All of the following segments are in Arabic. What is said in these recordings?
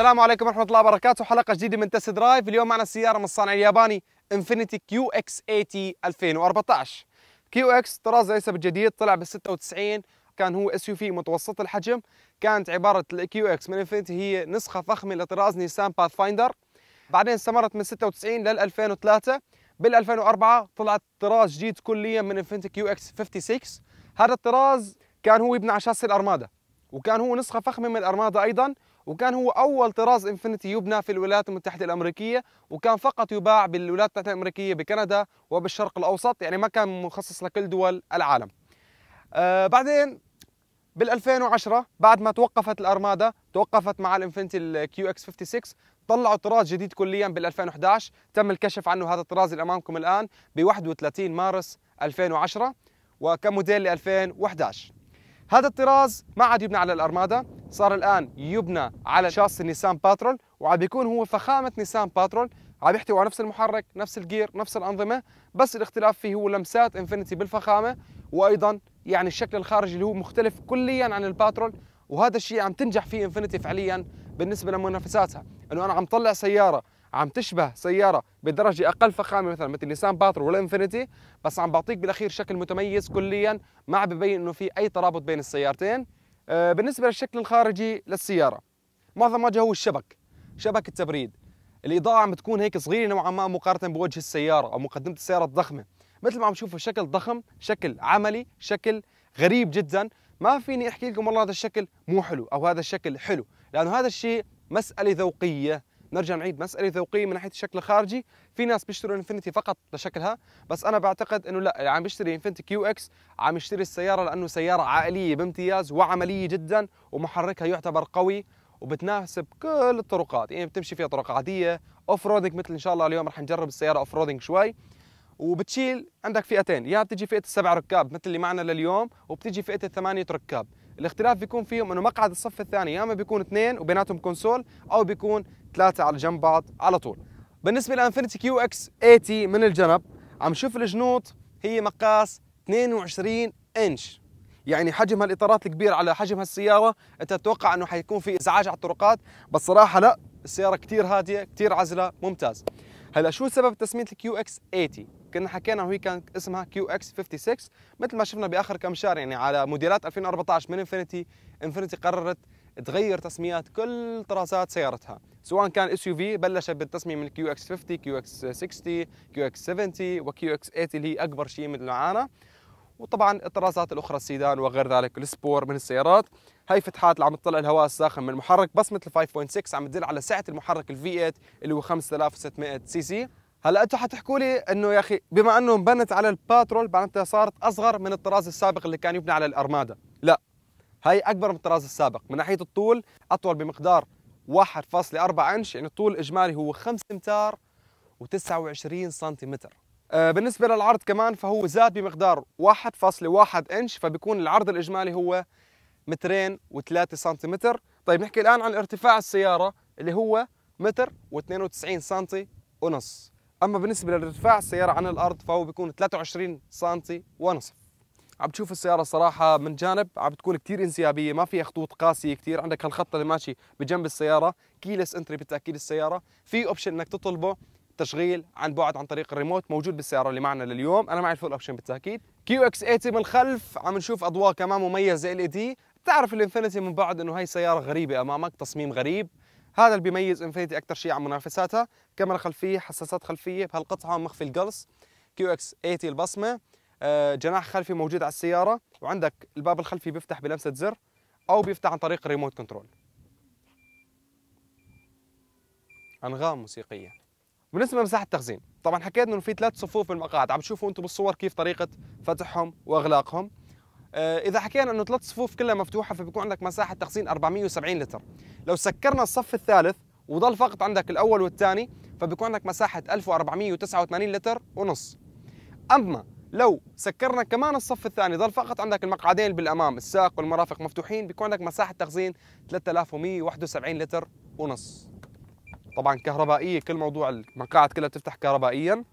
السلام عليكم ورحمة الله وبركاته حلقة جديدة من تست درايف اليوم معنا سيارة من الصانع الياباني انفينيتي كيو اكس 80 2014 كيو اكس طراز ليس بالجديد طلع بال 96 كان هو اس يو في متوسط الحجم كانت عبارة الكيو اكس من انفينيتي هي نسخة فخمة لطراز نيسان باث فايندر بعدين استمرت من 96 لل 2003 بال 2004 طلعت طراز جديد كليا من انفينيتي كيو اكس 56 هذا الطراز كان هو يبنى على شاسي الارمادا وكان هو نسخة فخمة من الارمادا ايضا وكان هو أول طراز انفينيتي يبنى في الولايات المتحدة الأمريكية وكان فقط يباع بالولايات المتحدة الأمريكية بكندا وبالشرق الأوسط يعني ما كان مخصص لكل دول العالم آه بعدين بال2010 بعد ما توقفت الأرمادا توقفت مع الانفينيتي الكيو اكس 56 طلعوا طراز جديد كليا بال2011 تم الكشف عنه هذا الطراز اللي أمامكم الآن ب 31 مارس 2010 وكموديل ل 2011 هذا الطراز ما عاد يبنى على الأرمادا صار الان يبنى على شاصي نيسان باترول وعم بيكون هو فخامه نيسان باترول عم يحتوي على نفس المحرك نفس الجير نفس الانظمه بس الاختلاف فيه هو لمسات انفينيتي بالفخامه وايضا يعني الشكل الخارجي اللي هو مختلف كليا عن الباترول وهذا الشيء عم تنجح فيه انفينيتي فعليا بالنسبه لمنافساتها انه انا عم طلع سياره عم تشبه سياره بدرجه اقل فخامه مثلا مثل نيسان باترو ولا انفينيتي بس عم بعطيك بالاخير شكل متميز كليا ما عم ببين انه في اي ترابط بين السيارتين آه، بالنسبه للشكل الخارجي للسياره معظم وجهه هو الشبك شبك التبريد الاضاءه عم تكون هيك صغيره نوعا ما مقارنه بوجه السياره او مقدمه السياره الضخمه مثل ما عم تشوفوا شكل ضخم شكل عملي شكل غريب جدا ما فيني احكي لكم والله هذا الشكل مو حلو او هذا الشكل حلو لانه هذا الشيء مساله ذوقيه نرجع نعيد مساله ذوقيه من ناحيه الشكل الخارجي في ناس بيشتروا انفينيتي فقط لشكلها بس انا بعتقد انه لا اللي يعني عم بيشتري انفينيتي كيو اكس عم يشتري السياره لانه سياره عائليه بامتياز وعمليه جدا ومحركها يعتبر قوي وبتناسب كل الطرقات يعني بتمشي فيها طرق عاديه اوف رودينج مثل ان شاء الله اليوم رح نجرب السياره اوف رودينج شوي وبتشيل عندك فئتين يا بتجي فئه السبع ركاب مثل اللي معنا لليوم وبتجي فئه الثمانيه ركاب الاختلاف بيكون فيهم انه مقعد الصف الثاني يا اما بيكون اثنين وبيناتهم كونسول او بيكون ثلاثه على جنب بعض على طول بالنسبه لانفينيتي كيو اكس 80 من الجنب عم شوف الجنوط هي مقاس 22 انش يعني حجم هالاطارات الكبيره على حجم هالسياره انت تتوقع انه حيكون في ازعاج على الطرقات بس صراحه لا السياره كثير هاديه كثير عزله ممتاز هلا شو سبب تسميه الكيو اكس 80 كنا حكينا هي كان اسمها كيو اكس 56 مثل ما شفنا باخر كم شهر يعني على موديلات 2014 من انفينيتي انفينيتي قررت تغير تسميات كل طرازات سيارتها سواء كان اس يو في بلشت بالتصميم من الكيو اكس 50 كيو اكس 60 كيو اكس 70 وكيو اكس 80 اللي هي اكبر شيء مثل معانا وطبعا الطرازات الاخرى السيدان وغير ذلك السبور من السيارات هاي فتحات اللي عم تطلع الهواء الساخن من المحرك بصمه 5.6 عم تدل على سعه المحرك الفي 8 اللي هو 5600 سي سي هلا انتم حتحكوا لي انه يا اخي بما انه انبنت على الباترول معناتها صارت اصغر من الطراز السابق اللي كان يبنى على الارمادا لا هاي اكبر من الطراز السابق من ناحيه الطول اطول بمقدار 1.4 انش يعني الطول الاجمالي هو 5 امتار و29 سنتيمتر آه، بالنسبه للعرض كمان فهو زاد بمقدار 1.1 انش فبيكون العرض الاجمالي هو مترين و3 سنتيمتر طيب نحكي الان عن ارتفاع السياره اللي هو متر و92 سنتي ونص اما بالنسبه لارتفاع السياره عن الارض فهو بيكون 23 سنتي ونصف عم تشوف السياره صراحه من جانب عم بتكون كثير انسيابيه ما فيها خطوط قاسيه كثير عندك هالخط اللي ماشي بجنب السياره كيلس انتري بالتاكيد السياره في اوبشن انك تطلبه تشغيل عن بعد عن طريق الريموت موجود بالسياره اللي معنا لليوم انا معي الفول اوبشن بالتاكيد كيو اكس 80 من الخلف عم نشوف اضواء كمان مميزه ال دي e بتعرف الانفينيتي من بعد انه هي سياره غريبه امامك تصميم غريب هذا اللي بيميز انفينيتي اكثر شيء عن منافساتها كاميرا خلفيه حساسات خلفيه بهالقطعه مخفي القلص كيو اكس 80 البصمه آه، جناح خلفي موجود على السياره وعندك الباب الخلفي بيفتح بلمسه زر او بيفتح عن طريق الريموت كنترول انغام موسيقيه بالنسبه لمساحه التخزين طبعا حكيت انه في ثلاث صفوف بالمقاعد عم تشوفوا انتم بالصور كيف طريقه فتحهم واغلاقهم آه، اذا حكينا انه ثلاث صفوف كلها مفتوحه فبيكون عندك مساحه تخزين 470 لتر لو سكرنا الصف الثالث وضل فقط عندك الاول والثاني فبيكون عندك مساحه 1489 لتر ونص اما لو سكرنا كمان الصف الثاني ظل فقط عندك المقعدين بالامام الساق والمرافق مفتوحين بيكون عندك مساحه تخزين 3171 لتر ونص طبعا كهربائيه كل موضوع المقاعد كلها بتفتح كهربائيا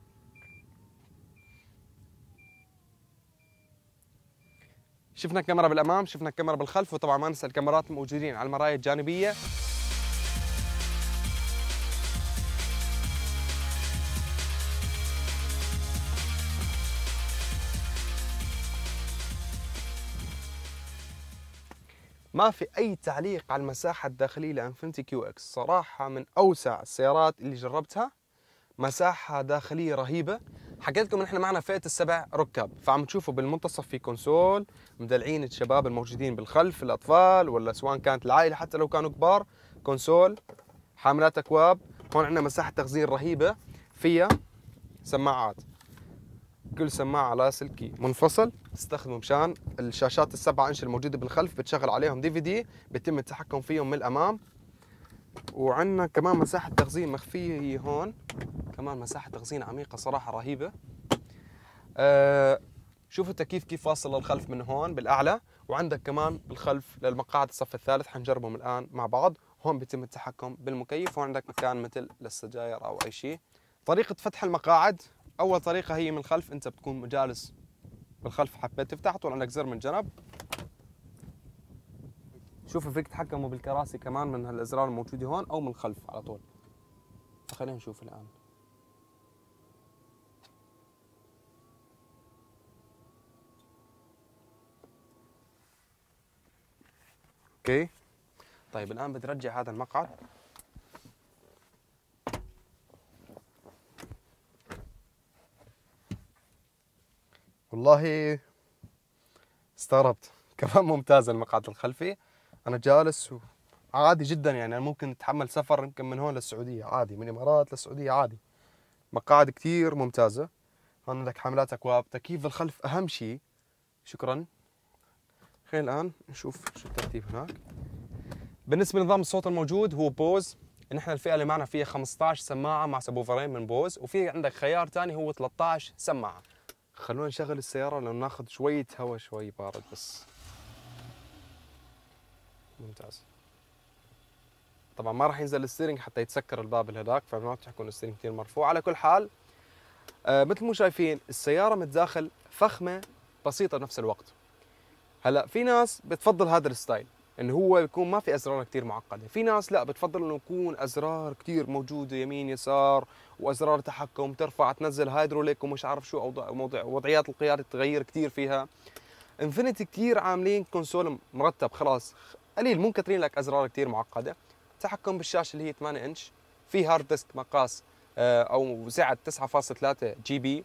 شفنا كاميرا بالامام شفنا كاميرا بالخلف وطبعا ما ننسى الكاميرات موجودين على المرايا الجانبيه ما في اي تعليق على المساحه الداخليه لانفنتي كيو اكس صراحه من اوسع السيارات اللي جربتها مساحه داخليه رهيبه حكيت لكم احنا معنا فئه السبع ركاب فعم تشوفوا بالمنتصف في كونسول مدلعين الشباب الموجودين بالخلف الاطفال ولا سواء كانت العائله حتى لو كانوا كبار كونسول حاملات اكواب هون عندنا مساحه تخزين رهيبه فيها سماعات كل سماعه على سلكي منفصل استخدمه مشان الشاشات السبعة انش الموجوده بالخلف بتشغل عليهم دي في دي بيتم التحكم فيهم من الامام وعندنا كمان مساحه تخزين مخفيه هي هون كمان مساحه تخزين عميقه صراحه رهيبه أه شوفوا التكييف كيف فاصل للخلف من هون بالاعلى وعندك كمان بالخلف للمقاعد الصف الثالث حنجربهم الان مع بعض هون بيتم التحكم بالمكيف وعندك مكان مثل للسجاير او اي شيء طريقه فتح المقاعد اول طريقه هي من الخلف انت بتكون جالس بالخلف حبيت تفتح طول عندك زر من جنب شوفوا فيك تحكموا بالكراسي كمان من هالازرار الموجوده هون او من الخلف على طول خلينا نشوف الان اوكي طيب الان بترجع هذا المقعد والله استغربت كمان ممتاز المقعد الخلفي انا جالس عادي جدا يعني انا ممكن اتحمل سفر يمكن من هون للسعوديه عادي من الامارات للسعوديه عادي مقاعد كثير ممتازه هون عندك حملات اكواب تكييف الخلف اهم شيء شكرا خلينا الان نشوف شو الترتيب هناك بالنسبه لنظام الصوت الموجود هو بوز نحن الفئه اللي معنا فيها 15 سماعه مع سبوفرين من بوز وفي عندك خيار ثاني هو 13 سماعه خلونا نشغل السيارة لأن ناخذ شوية هواء شوي بارد بس ممتاز طبعا ما راح ينزل الستيرنج حتى يتسكر الباب الهداك فما راح تكون الستيرنج كثير مرفوع على كل حال آه مثل ما شايفين السيارة متداخل فخمة بسيطة بنفس الوقت هلا في ناس بتفضل هذا الستايل ان هو يكون ما في ازرار كثير معقده في ناس لا بتفضل انه يكون ازرار كثير موجوده يمين يسار وازرار تحكم ترفع تنزل هيدروليك ومش عارف شو اوضاع وضعيات القياده تغير كثير فيها انفينيتي كثير عاملين كونسول مرتب خلاص قليل مو كاترين لك ازرار كثير معقده تحكم بالشاشه اللي هي 8 انش في هارد ديسك مقاس آه، او سعه 9.3 جي بي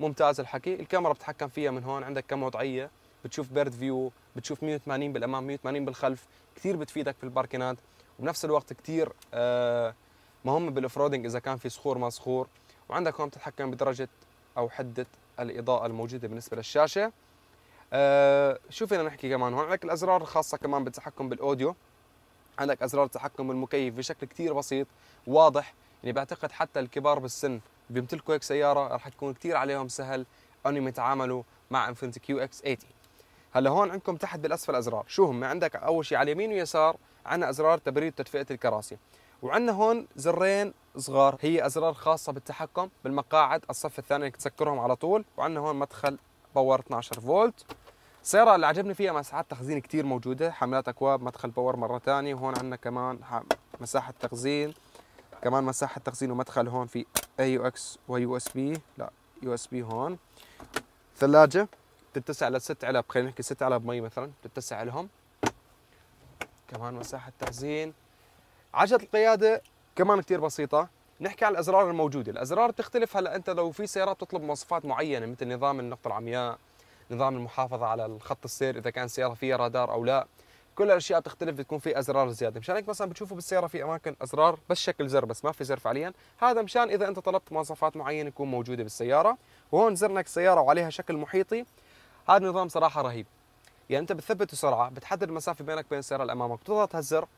ممتاز الحكي الكاميرا بتحكم فيها من هون عندك كم وضعيه بتشوف بيرد فيو بتشوف 180 بالامام 180 بالخلف كثير بتفيدك بالباركينات وبنفس الوقت كثير آه، مهمه بالافرودنج اذا كان في صخور ما صخور وعندك هون بتتحكم بدرجه او حده الاضاءه الموجوده بالنسبه للشاشه آه، شو فينا نحكي كمان هون عندك الازرار الخاصه كمان بالتحكم بالاوديو عندك ازرار تحكم بالمكيف بشكل كثير بسيط واضح يعني بعتقد حتى الكبار بالسن بيمتلكوا هيك سياره رح تكون كثير عليهم سهل انهم يتعاملوا مع انفنتي كيو اكس 80 هلا هون عندكم تحت بالاسفل ازرار شو هم عندك اول شيء على اليمين ويسار عندنا ازرار تبريد تدفئه الكراسي وعندنا هون زرين صغار هي ازرار خاصه بالتحكم بالمقاعد الصف الثاني تسكرهم على طول وعندنا هون مدخل باور 12 فولت السيارة اللي عجبني فيها مساحات تخزين كثير موجودة حملات أكواب مدخل باور مرة ثانية وهون عندنا كمان مساحة تخزين كمان مساحة تخزين ومدخل هون في أي يو إكس ويو إس بي لا يو إس بي هون ثلاجة بتتسع لست علب خلينا نحكي ست علب مي مثلا بتتسع لهم كمان مساحه تخزين عجله القياده كمان كثير بسيطه نحكي على الازرار الموجوده الازرار تختلف هلا انت لو في سيارات بتطلب مواصفات معينه مثل نظام النقطه العمياء نظام المحافظه على الخط السير اذا كان سياره فيها رادار او لا كل الاشياء بتختلف بتكون في ازرار زياده مشان هيك مثلا بتشوفوا بالسياره في اماكن ازرار بس شكل زر بس ما في زر فعليا هذا مشان اذا انت طلبت مواصفات معينه يكون موجوده بالسياره وهون زرنك السياره وعليها شكل محيطي هذا النظام صراحه رهيب يعني انت بتثبت السرعه بتحدد المسافه بينك وبين السياره اللي امامك بتضغط هالزر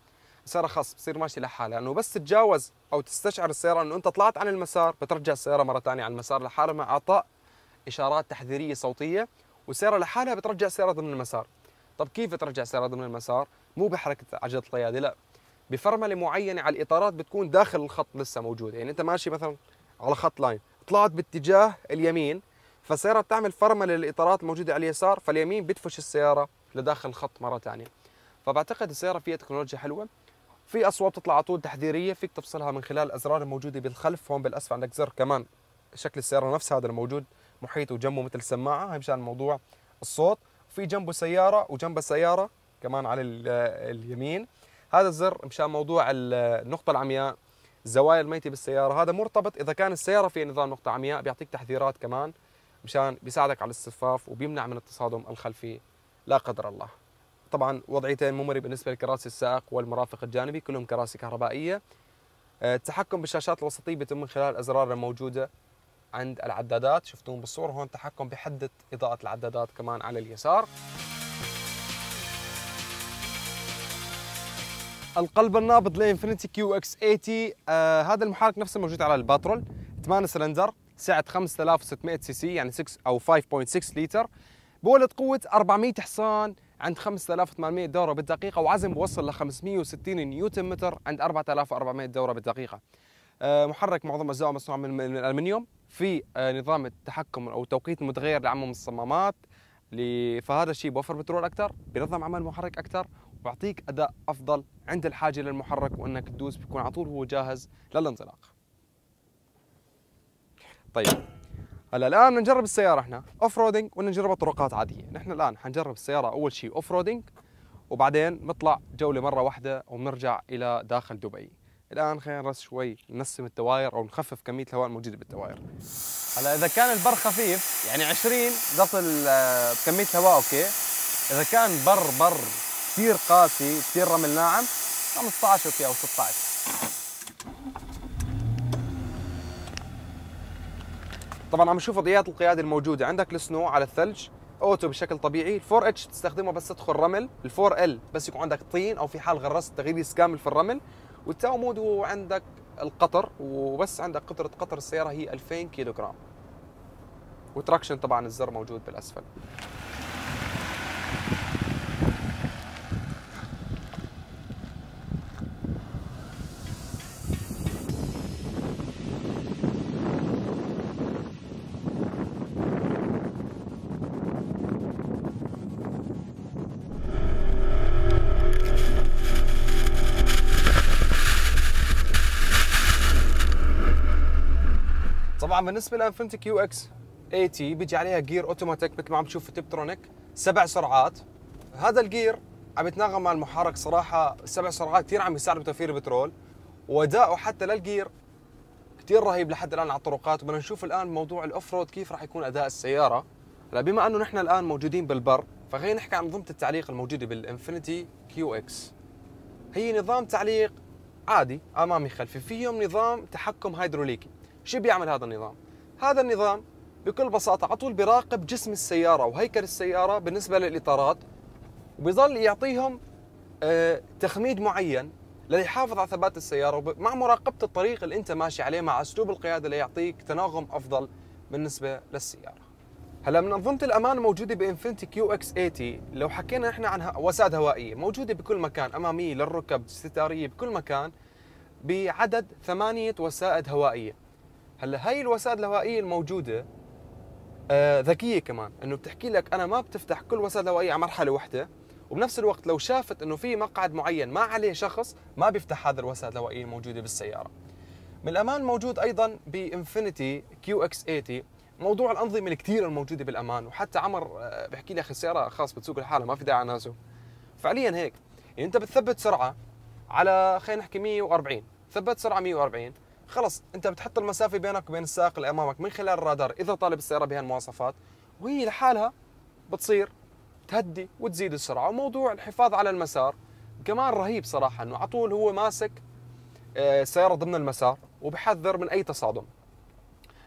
السياره خاص بتصير ماشيه لحالها لانه يعني بس تتجاوز او تستشعر السياره انه انت طلعت عن المسار بترجع السياره مره ثانيه على المسار لحالها مع اعطاء اشارات تحذيريه صوتيه والسياره لحالها بترجع السياره ضمن المسار طب كيف ترجع السياره ضمن المسار مو بحركه عجله القياده لا بفرمله معينه على الاطارات بتكون داخل الخط لسه موجوده يعني انت ماشي مثلا على خط لاين طلعت باتجاه اليمين فالسياره بتعمل فرمه للاطارات الموجوده على اليسار فاليمين بتفش السياره لداخل الخط مره ثانيه فبعتقد السياره فيها تكنولوجيا حلوه في اصوات بتطلع على طول تحذيريه فيك تفصلها من خلال الازرار الموجوده بالخلف هون بالاسفل عندك زر كمان شكل السياره نفسها هذا الموجود محيط وجنبه مثل سماعه هي مشان موضوع الصوت في جنبه سياره وجنب السياره كمان على اليمين هذا الزر مشان موضوع النقطه العمياء الزوايا الميته بالسياره هذا مرتبط اذا كان السياره فيها نظام نقطه عمياء بيعطيك تحذيرات كمان مشان بيساعدك على الصفاف وبيمنع من التصادم الخلفي لا قدر الله طبعا وضعيتين ممري بالنسبه لكراسي السائق والمرافق الجانبي كلهم كراسي كهربائيه آه، التحكم بالشاشات الوسطيه بيتم من خلال الازرار الموجوده عند العدادات شفتون بالصوره هون تحكم بحده اضاءه العدادات كمان على اليسار القلب النابض لانفينيتي كيو اكس 80 آه هذا المحرك نفسه موجود على الباترول 8 سلندر سعة 5600 سي سي يعني 6 او 5.6 لتر بولد قوة 400 حصان عند 5800 دورة بالدقيقة وعزم بوصل ل 560 نيوتن متر عند 4400 دورة بالدقيقة. آه، محرك معظم أجزاءه مصنوع من الالمنيوم في آه، نظام التحكم او توقيت المتغير لعمم الصمامات فهذا الشيء بوفر بترول اكثر بنظم عمل المحرك اكثر ويعطيك اداء افضل عند الحاجه للمحرك وانك تدوس بيكون على طول هو جاهز للانطلاق طيب هلا الان بدنا نجرب السياره احنا اوف رودنج ولا نجربها طرقات عاديه نحن الان حنجرب السياره اول شيء اوف رودنج وبعدين نطلع جوله مره واحده وبنرجع الى داخل دبي الان خلينا نرس شوي نسم التواير او نخفف كميه الهواء الموجوده بالتواير هلا اذا كان البر خفيف يعني 20 تصل بكميه آه، هواء اوكي اذا كان بر بر كثير قاسي كثير رمل ناعم 15 اوكي او 16 طبعا عم نشوف وضعيات القياده الموجوده عندك السنو على الثلج اوتو بشكل طبيعي الفور اتش تستخدمه بس تدخل رمل الفور ال بس يكون عندك طين او في حال غرست تغليس كامل في الرمل والتاو مود وعندك القطر وبس عندك قطره قطر السياره هي 2000 كيلوغرام وتراكشن طبعا الزر موجود بالاسفل طبعا بالنسبه لانفنتي كيو اكس 80 بيجي عليها جير اوتوماتيك مثل ما عم تشوف في تبترونيك سبع سرعات هذا الجير عم يتناغم مع المحرك صراحه سبع سرعات كثير عم يساعد بتوفير البترول واداؤه حتى للجير كثير رهيب لحد الان على الطرقات وبدنا نشوف الان موضوع الاوف رود كيف راح يكون اداء السياره هلا بما انه نحن الان موجودين بالبر فخلينا نحكي عن نظمه التعليق الموجوده بالانفينيتي كيو اكس هي نظام تعليق عادي امامي خلفي فيهم نظام تحكم هيدروليكي شو بيعمل هذا النظام هذا النظام بكل بساطه على طول بيراقب جسم السياره وهيكل السياره بالنسبه للاطارات وبيظل يعطيهم آه، تخميد معين ليحافظ على ثبات السياره مع مراقبه الطريق اللي انت ماشي عليه مع اسلوب القياده ليعطيك تناغم افضل بالنسبه للسياره هلا من أنظمة الأمان موجودة بإنفنتي كيو اكس 80 إيه لو حكينا احنا عن وسائد هوائية موجودة بكل مكان أمامية للركب ستارية بكل مكان بعدد ثمانية وسائد هوائية هلا هاي الوسائد الهوائيه الموجوده آه ذكيه كمان انه بتحكي لك انا ما بتفتح كل وسائل هوائيه على مرحله واحده وبنفس الوقت لو شافت انه في مقعد معين ما عليه شخص ما بيفتح هذا الوسائد الهوائيه الموجوده بالسياره من الامان موجود ايضا بانفينيتي كيو اكس 80 موضوع الانظمه الكثير الموجوده بالامان وحتى عمر آه، بحكي لي اخي السياره خاص بتسوق لحالها ما في داعي ناسه فعليا هيك يعني انت بتثبت سرعه على خلينا نحكي 140 ثبت سرعه 140 خلص انت بتحط المسافه بينك وبين السائق اللي امامك من خلال الرادار اذا طالب السياره بهالمواصفات وهي لحالها بتصير تهدي وتزيد السرعه وموضوع الحفاظ على المسار كمان رهيب صراحه انه على طول هو ماسك السياره آه، ضمن المسار وبحذر من اي تصادم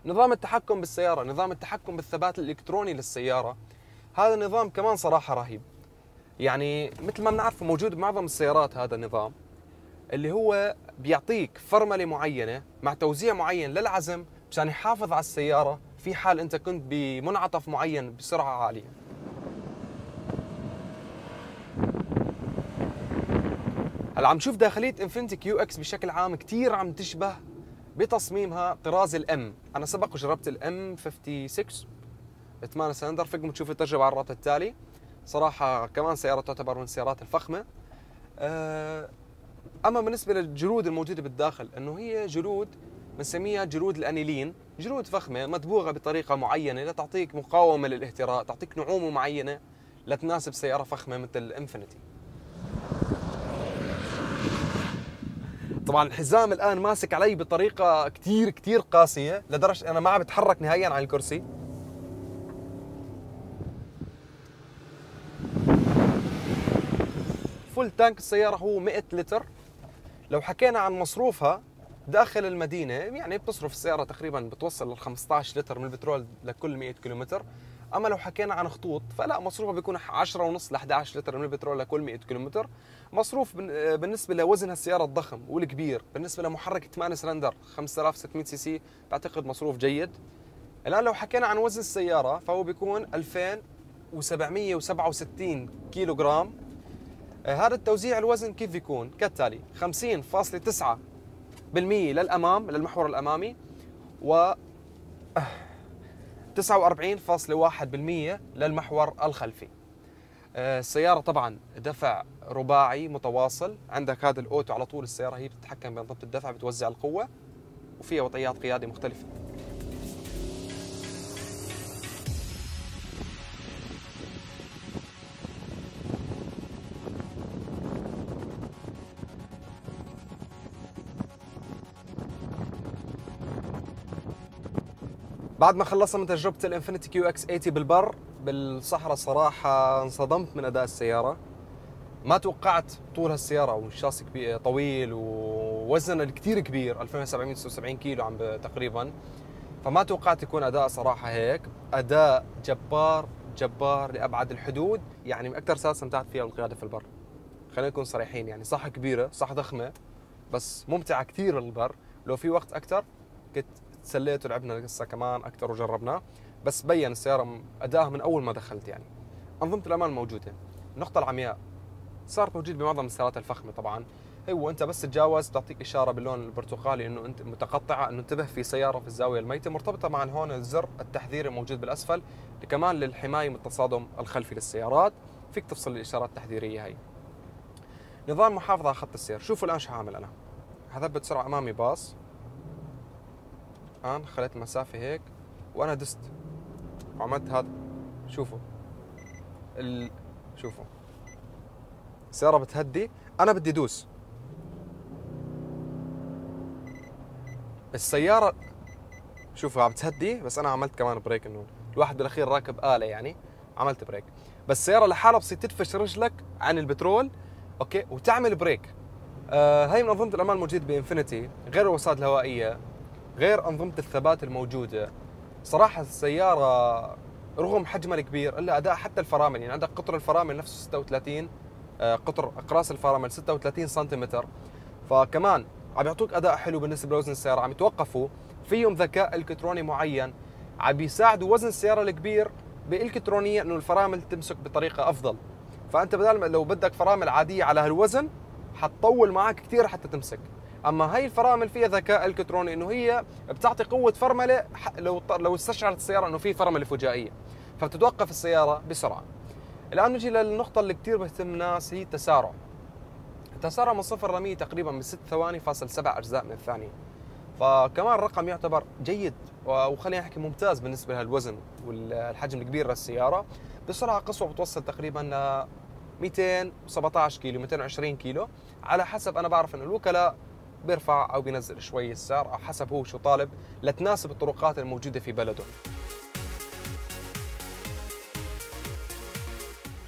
نظام التحكم بالسياره نظام التحكم بالثبات الالكتروني للسياره هذا النظام كمان صراحه رهيب يعني مثل ما بنعرفه موجود بمعظم السيارات هذا النظام اللي هو بيعطيك فرمله معينه مع توزيع معين للعزم مشان يحافظ على السياره في حال انت كنت بمنعطف معين بسرعه عاليه هلا عم تشوف داخليه انفنتي كيو اكس بشكل عام كثير عم تشبه بتصميمها طراز الام انا سبق وجربت الام 56 8 سلندر فيكم تشوف التجربه على الرابط التالي صراحه كمان سياره تعتبر من السيارات الفخمه أه اما بالنسبه للجلود الموجوده بالداخل انه هي جلود بنسميها جلود الانيلين جلود فخمه مطبوغه بطريقه معينه لتعطيك مقاومه للاهتراء تعطيك نعومه معينه لتناسب سياره فخمه مثل الانفينيتي طبعا الحزام الان ماسك علي بطريقه كثير كثير قاسيه لدرجه انا ما عم بتحرك نهائيا عن الكرسي فول تانك السياره هو 100 لتر لو حكينا عن مصروفها داخل المدينه يعني بتصرف السياره تقريبا بتوصل لل 15 لتر من البترول لكل 100 كيلومتر اما لو حكينا عن خطوط فلا مصروفها بيكون 10 ونص ل 11 لتر من البترول لكل 100 كيلومتر مصروف بالنسبه لوزن هالسياره الضخم والكبير بالنسبه لمحرك 8 سلندر 5600 سي سي بعتقد مصروف جيد الان لو حكينا عن وزن السياره فهو بيكون 2767 كيلو جرام آه، هذا التوزيع الوزن كيف بيكون كالتالي 50.9% للامام للمحور الامامي و 49.1% آه، للمحور الخلفي آه، السيارة طبعا دفع رباعي متواصل عندك هذا الأوتو على طول السيارة هي بتتحكم بأنظمة الدفع بتوزع القوة وفيها وضعيات قيادة مختلفة بعد ما خلصنا من تجربه الانفينيتي كيو اكس 80 بالبر بالصحراء صراحه انصدمت من اداء السياره ما توقعت طول هالسياره والشاسي كبير طويل ووزنها كثير كبير 2776 كيلو عم تقريبا فما توقعت يكون اداء صراحه هيك اداء جبار جبار لابعد الحدود يعني من اكثر سياره استمتعت فيها بالقياده في البر خلينا نكون صريحين يعني صح كبيره صح ضخمه بس ممتعه كثير البر لو في وقت اكثر كنت تسليت ولعبنا القصه كمان اكثر وجربنا بس بين السياره أداها من اول ما دخلت يعني انظمه الامان موجوده النقطه العمياء صارت موجوده بمعظم السيارات الفخمه طبعا هو انت بس تتجاوز تعطيك اشاره باللون البرتقالي انه انت متقطعه انه انتبه في سياره في الزاويه الميته مرتبطه مع هون الزر التحذيري موجود بالاسفل كمان للحمايه من التصادم الخلفي للسيارات فيك تفصل الاشارات التحذيريه هي نظام محافظه على خط السير شوفوا الان شو عامل انا هثبت سرعه امامي باص الان خليت مسافه هيك وانا دست وعملت هذا شوفوا ال... شوفوا السياره بتهدي انا بدي ادوس السياره شوفوا عم تهدي بس انا عملت كمان بريك انه الواحد بالاخير راكب اله يعني عملت بريك بس السياره لحالها بصير تدفش رجلك عن البترول اوكي وتعمل بريك آه هاي من انظمه الامان الموجوده بانفينيتي غير الوسائد الهوائيه غير أنظمة الثبات الموجودة صراحة السيارة رغم حجمها الكبير إلا أداء حتى الفرامل يعني عندك قطر الفرامل نفسه 36 آه، قطر أقراص الفرامل 36 سنتيمتر فكمان عم يعطوك أداء حلو بالنسبة لوزن السيارة عم يتوقفوا فيهم ذكاء الكتروني معين عم بيساعدوا وزن السيارة الكبير بالكترونية انه الفرامل تمسك بطريقة افضل فانت بدل لو بدك فرامل عادية على هالوزن حتطول معك كثير حتى تمسك اما هي الفرامل فيها ذكاء الكتروني انه هي بتعطي قوه فرمله لو لو استشعرت السياره انه في فرمله فجائيه فبتتوقف السياره بسرعه الان نجي للنقطه اللي كثير بهتم الناس هي التسارع التسارع من صفر ل 100 تقريبا بست ثواني فاصل سبع اجزاء من الثانيه فكمان الرقم يعتبر جيد وخلينا نحكي ممتاز بالنسبه للوزن والحجم الكبير للسياره بسرعه قصوى بتوصل تقريبا ل 217 كيلو 220 كيلو على حسب انا بعرف ان الوكلاء بيرفع او بينزل شوي السعر او حسب هو شو طالب لتناسب الطرقات الموجوده في بلده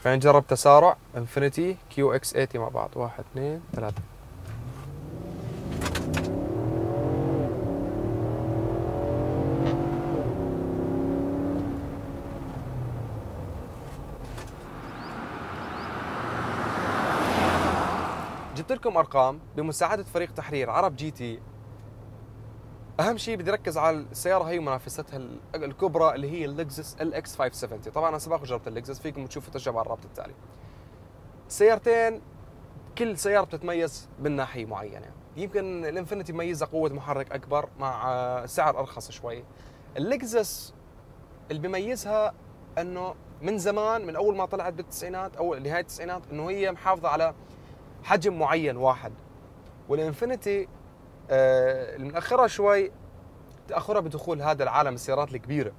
خلينا نجرب تسارع انفينيتي كيو اكس 80 مع بعض واحد اثنين ثلاثة لكم ارقام بمساعده فريق تحرير عرب جي تي اهم شيء بدي ركز على السياره هي ومنافستها الكبرى اللي هي اللكزس ال اكس 570 طبعا انا سباق وجربت اللكزس فيكم تشوفوا تجربه على الرابط التالي سيارتين كل سياره بتتميز من ناحيه معينه يمكن الانفينيتي ميزها قوه محرك اكبر مع آه، سعر ارخص شوي اللكزس اللي بيميزها انه من زمان من اول ما طلعت بالتسعينات او نهايه التسعينات انه هي محافظه على حجم معين واحد والانفينيتي آه المأخرة شوي تأخرها بدخول هذا العالم السيارات الكبيرة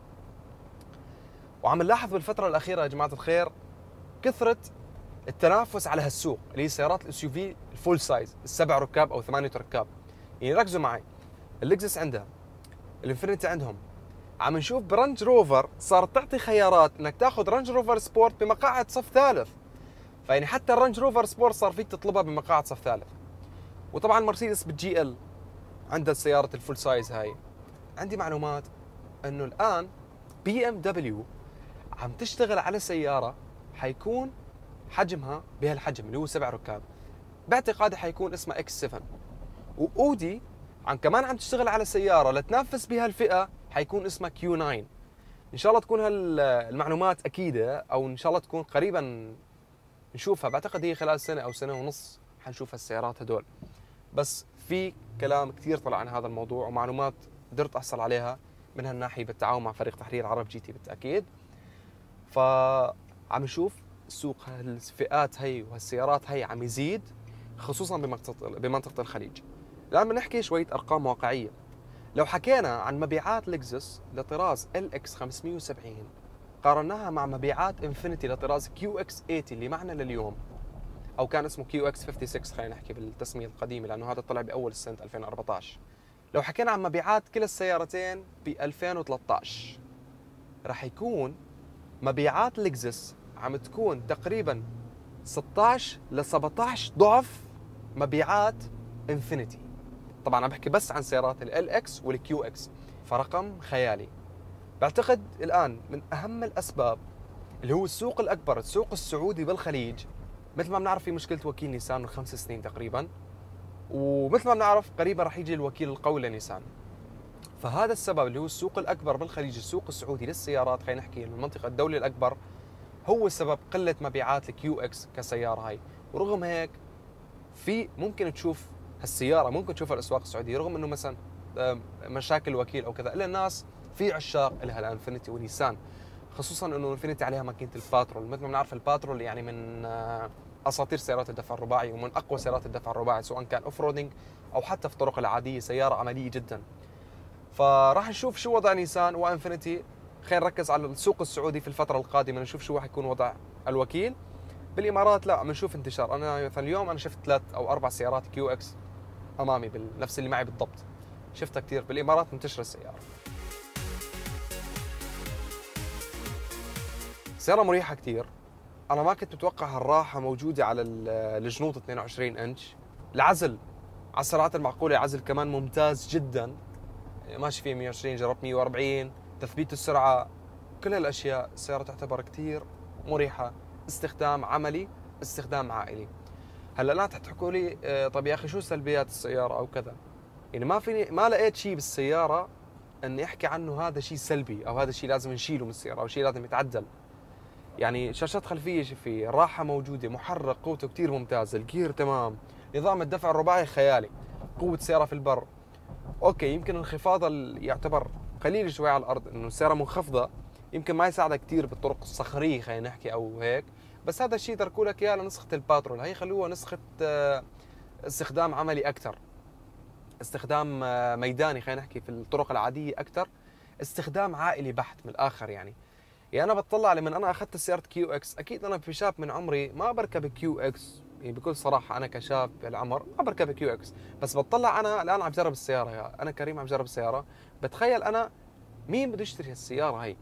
وعم نلاحظ بالفترة الأخيرة يا جماعة الخير كثرة التنافس على هالسوق اللي هي سيارات الاس يو في الفول سايز السبع ركاب او ثمانية ركاب يعني ركزوا معي اللكزس عندها الانفينيتي عندهم عم نشوف برنج روفر صارت تعطي خيارات انك تاخذ رنج روفر سبورت بمقاعد صف ثالث فيعني حتى الرنج روفر سبورت صار فيك تطلبها بمقاعد صف ثالث وطبعا مرسيدس بالجي ال عندها سياره الفول سايز هاي عندي معلومات انه الان بي ام دبليو عم تشتغل على سياره حيكون حجمها بهالحجم اللي هو سبع ركاب باعتقادي حيكون اسمها اكس 7 واودي عم كمان عم تشتغل على سياره لتنافس بهالفئه حيكون اسمها كيو 9 ان شاء الله تكون هالمعلومات اكيده او ان شاء الله تكون قريبا نشوفها بعتقد هي خلال سنه او سنه ونص حنشوف هالسيارات هدول بس في كلام كثير طلع عن هذا الموضوع ومعلومات قدرت احصل عليها من هالناحيه بالتعاون مع فريق تحرير عرب جي تي بالتاكيد فعم نشوف سوق هالفئات هي وهالسيارات هي عم يزيد خصوصا بمنطقه بمنطقه الخليج الان بنحكي شويه ارقام واقعيه لو حكينا عن مبيعات لكزس لطراز ال اكس 570 قارناها مع مبيعات انفينيتي لطراز كيو اكس 80 اللي معنا لليوم او كان اسمه كيو اكس 56 خلينا نحكي بالتسميه القديمه لانه هذا طلع باول سنه 2014 لو حكينا عن مبيعات كلا السيارتين ب 2013 راح يكون مبيعات لكزس عم تكون تقريبا 16 ل 17 ضعف مبيعات انفينيتي طبعا عم بحكي بس عن سيارات ال اكس والكيو اكس فرقم خيالي بعتقد الآن من أهم الأسباب اللي هو السوق الأكبر السوق السعودي بالخليج مثل ما بنعرف في مشكلة وكيل نيسان من خمس سنين تقريبا ومثل ما بنعرف قريبا راح يجي الوكيل القوي لنيسان فهذا السبب اللي هو السوق الأكبر بالخليج السوق السعودي للسيارات خلينا نحكي المنطقة الدولي الأكبر هو سبب قلة مبيعات الكيو اكس كسيارة هاي ورغم هيك في ممكن تشوف هالسيارة ممكن تشوفها الأسواق السعودية رغم أنه مثلا مشاكل وكيل أو كذا إلا الناس في عشاق لها الانفينيتي ونيسان خصوصا انه انفينيتي عليها ماكينه الباترول مثل ما بنعرف الباترول يعني من آه، اساطير سيارات الدفع الرباعي ومن اقوى سيارات الدفع الرباعي سواء كان اوف رودنج او حتى في الطرق العاديه سياره عمليه جدا فراح نشوف شو وضع نيسان وانفينيتي خلينا نركز على السوق السعودي في الفتره القادمه نشوف شو راح يكون وضع الوكيل بالامارات لا بنشوف انتشار انا مثلا اليوم انا شفت ثلاث او اربع سيارات كيو اكس امامي نفس اللي معي بالضبط شفتها كثير بالامارات منتشره السياره السياره مريحه كثير انا ما كنت متوقع هالراحه موجوده على الجنوط 22 انش العزل على السرعات المعقوله عزل كمان ممتاز جدا ماشي فيه 120 جربت 140 تثبيت السرعه كل هالاشياء السياره تعتبر كثير مريحه استخدام عملي استخدام عائلي هلا لا تحكوا لي آه، طب يا اخي شو سلبيات السياره او كذا يعني ما فيني ما لقيت شيء بالسياره اني احكي عنه هذا شيء سلبي او هذا شيء لازم نشيله من السياره او شيء لازم يتعدل يعني شاشات خلفيه شفي الراحه موجوده محرك قوته كثير ممتاز الجير تمام نظام الدفع الرباعي خيالي قوه السياره في البر اوكي يمكن انخفاضها يعتبر قليل شوي على الارض انه السياره منخفضه يمكن ما يساعدها كثير بالطرق الصخريه خلينا نحكي او هيك بس هذا الشيء تركوا لك اياه لنسخه الباترول هي خلوها نسخه آه، استخدام عملي اكثر استخدام آه، ميداني خلينا نحكي في الطرق العاديه اكثر استخدام عائلي بحت من الاخر يعني يعني انا بتطلع لما انا اخذت سياره كيو اكس اكيد انا في شاب من عمري ما بركب كيو اكس يعني بكل صراحه انا كشاب العمر ما بركب كيو اكس بس بتطلع انا الان عم بجرب السياره انا كريم عم بجرب السياره بتخيل انا مين بده يشتري هالسياره هي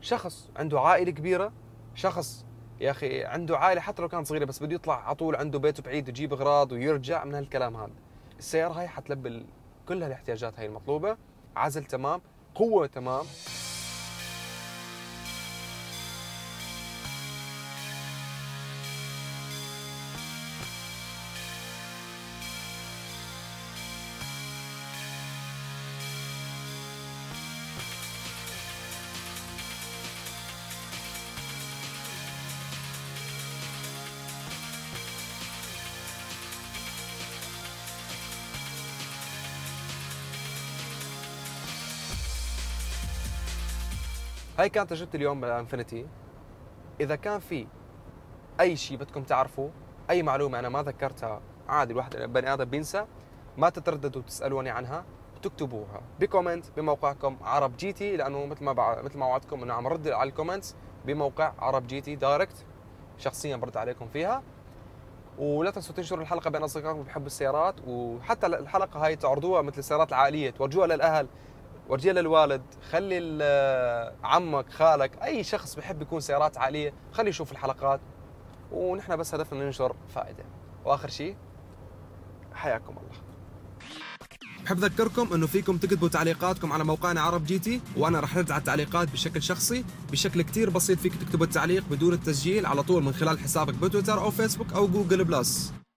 شخص عنده عائله كبيره شخص يا اخي عنده عائله حتى لو كانت صغيره بس بده يطلع على طول عنده بيته بعيد يجيب اغراض ويرجع من هالكلام هذا السياره هاي حتلبي كل هالاحتياجات هاي المطلوبه عزل تمام قوه تمام هاي كانت تجربتي اليوم بالانفينيتي اذا كان في اي شيء بدكم تعرفوه اي معلومه انا ما ذكرتها عادي الواحد بني ادم بينسى ما تترددوا تسالوني عنها وتكتبوها بكومنت بموقعكم عرب جي تي لانه مثل ما بع... مثل ما وعدتكم انه عم رد على الكومنتس بموقع عرب جي تي دايركت شخصيا برد عليكم فيها ولا تنسوا تنشروا الحلقه بين اصدقائكم بحب السيارات وحتى الحلقه هاي تعرضوها مثل السيارات العائليه تورجوها للاهل ورجيه للوالد خلي عمك خالك اي شخص بحب يكون سيارات عاليه خليه يشوف الحلقات ونحن بس هدفنا ننشر فائده واخر شيء حياكم الله بحب اذكركم انه فيكم تكتبوا تعليقاتكم على موقعنا عرب جي تي وانا رح على التعليقات بشكل شخصي بشكل كتير بسيط فيك تكتبوا التعليق بدون التسجيل على طول من خلال حسابك بتويتر او فيسبوك او جوجل بلس